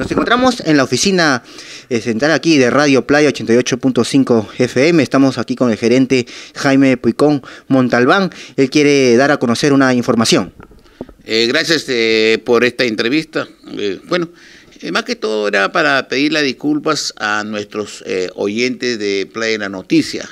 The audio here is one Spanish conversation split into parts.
Nos encontramos en la oficina eh, central aquí de Radio Playa 88.5 FM. Estamos aquí con el gerente Jaime Puicón Montalbán. Él quiere dar a conocer una información. Eh, gracias eh, por esta entrevista. bueno, más que todo era para pedir las disculpas a nuestros oyentes de Playa de la Noticia,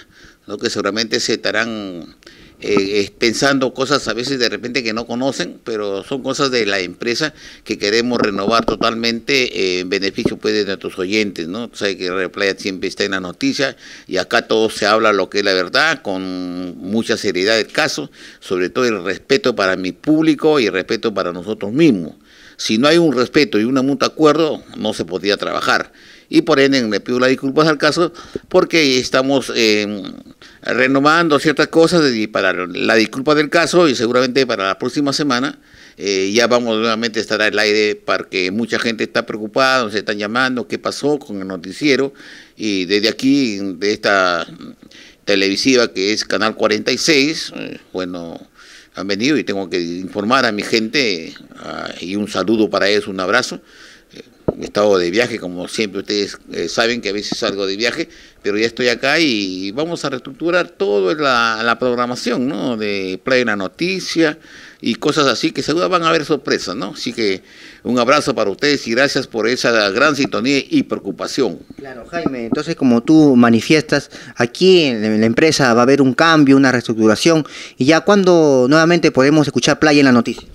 que seguramente se estarán eh, pensando cosas a veces de repente que no conocen, pero son cosas de la empresa que queremos renovar totalmente eh, en beneficio pues, de nuestros oyentes, ¿no? Sabes que Replay siempre está en la noticia y acá todo se habla lo que es la verdad, con mucha seriedad del caso, sobre todo el respeto para mi público y el respeto para nosotros mismos. Si no hay un respeto y un mutuo acuerdo, no se podría trabajar y por ende me pido las disculpas al caso porque estamos eh, renovando ciertas cosas y para la disculpa del caso y seguramente para la próxima semana eh, ya vamos nuevamente a estar al aire porque mucha gente está preocupada, se están llamando, qué pasó con el noticiero y desde aquí, de esta televisiva que es Canal 46, eh, bueno, han venido y tengo que informar a mi gente eh, y un saludo para ellos, un abrazo estado de viaje, como siempre ustedes eh, saben que a veces salgo de viaje, pero ya estoy acá y vamos a reestructurar toda la, programación, ¿no? De la Noticia y cosas así, que seguro van a haber sorpresas, ¿no? Así que un abrazo para ustedes y gracias por esa gran sintonía y preocupación. Claro, Jaime, entonces como tú manifiestas, aquí en la empresa va a haber un cambio, una reestructuración, y ya cuando nuevamente podemos escuchar Playa en la Noticia.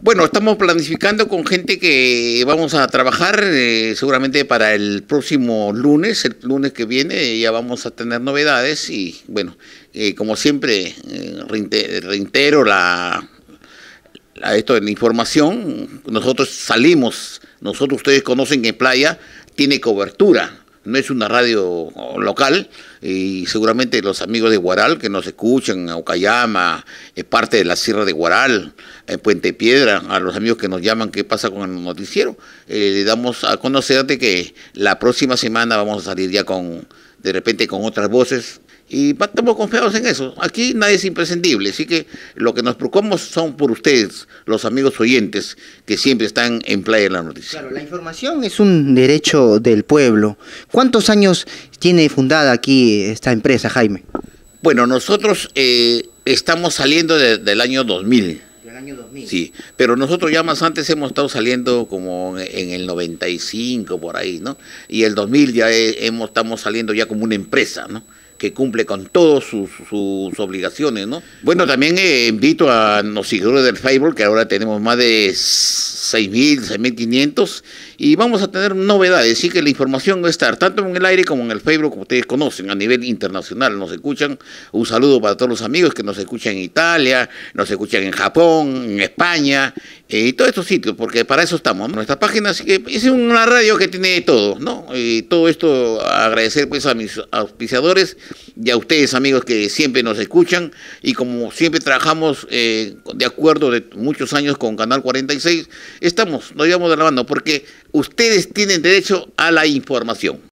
Bueno, estamos planificando con gente que vamos a trabajar eh, seguramente para el próximo lunes, el lunes que viene ya vamos a tener novedades y bueno, eh, como siempre eh, reitero la, esto de la información, nosotros salimos, nosotros ustedes conocen que Playa tiene cobertura, no es una radio local y seguramente los amigos de Guaral que nos escuchan, Ocayama, es parte de la Sierra de Guaral, en Puente Piedra, a los amigos que nos llaman qué pasa con el noticiero, eh, le damos a conocer que la próxima semana vamos a salir ya con, de repente con otras voces, y estamos confiados en eso. Aquí nadie es imprescindible, así que lo que nos preocupamos son por ustedes, los amigos oyentes, que siempre están en playa de la noticia. Claro, la información es un derecho del pueblo. ¿Cuántos años tiene fundada aquí esta empresa, Jaime? Bueno, nosotros eh, estamos saliendo del año 2000. Del año 2000. Sí, pero nosotros ya más antes hemos estado saliendo como en el 95 por ahí, ¿no? Y el 2000 ya eh, hemos, estamos saliendo ya como una empresa, ¿no? que cumple con todos sus, obligaciones, ¿no? Bueno, también eh, invito a los seguidores del Facebook, que ahora tenemos más de 6.000, 6.500, y vamos a tener novedades, así que la información va a estar tanto en el aire como en el Facebook, como ustedes conocen, a nivel internacional, nos escuchan, un saludo para todos los amigos que nos escuchan en Italia, nos escuchan en Japón, en España, eh, y todos estos sitios, porque para eso estamos. Nuestra página así que es una radio que tiene todo, ¿no? Y todo esto agradecer pues a mis auspiciadores y a ustedes amigos que siempre nos escuchan y como siempre trabajamos eh, de acuerdo de muchos años con Canal 46, estamos, nos llevamos de la mano porque ustedes tienen derecho a la información.